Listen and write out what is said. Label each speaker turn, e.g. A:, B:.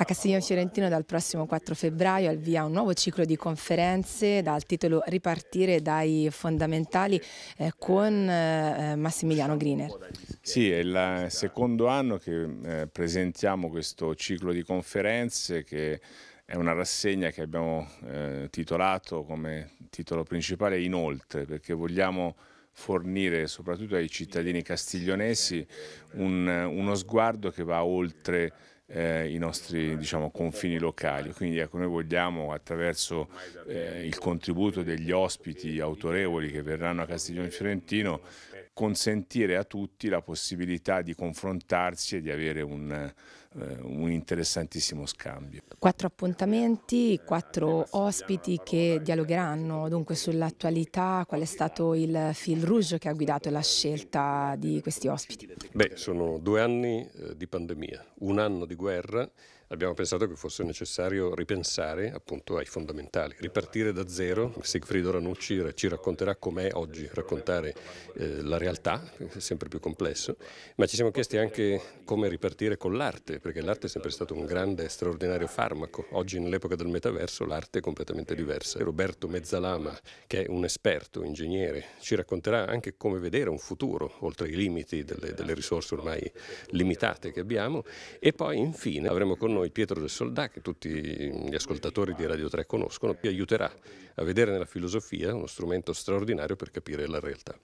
A: A Castiglione Fiorentino dal prossimo 4 febbraio al via un nuovo ciclo di conferenze dal titolo Ripartire dai fondamentali eh, con eh, eh Massimiliano Griner.
B: Sì, è il secondo anno che eh, presentiamo questo ciclo di conferenze che è una rassegna che abbiamo eh, titolato come titolo principale Inoltre, perché vogliamo fornire soprattutto ai cittadini castiglionesi un, uno sguardo che va oltre eh, i nostri diciamo, confini locali. Quindi ecco, noi vogliamo attraverso eh, il contributo degli ospiti autorevoli che verranno a Castiglione Fiorentino consentire a tutti la possibilità di confrontarsi e di avere un, eh, un interessantissimo scambio.
A: Quattro appuntamenti, quattro ospiti che dialogheranno dunque sull'attualità, qual è stato il fil rouge che ha guidato la scelta di questi ospiti?
C: Beh, sono due anni eh, di pandemia, un anno di guerra, abbiamo pensato che fosse necessario ripensare appunto ai fondamentali, ripartire da zero, Siegfriedo Ranucci ci racconterà com'è oggi raccontare eh, la realtà realtà, sempre più complesso, ma ci siamo chiesti anche come ripartire con l'arte, perché l'arte è sempre stato un grande, e straordinario farmaco. Oggi nell'epoca del metaverso l'arte è completamente diversa. Roberto Mezzalama, che è un esperto, ingegnere, ci racconterà anche come vedere un futuro, oltre ai limiti delle, delle risorse ormai limitate che abbiamo. E poi infine avremo con noi Pietro del Soldà, che tutti gli ascoltatori di Radio 3 conoscono, che aiuterà a vedere nella filosofia uno strumento straordinario per capire la realtà.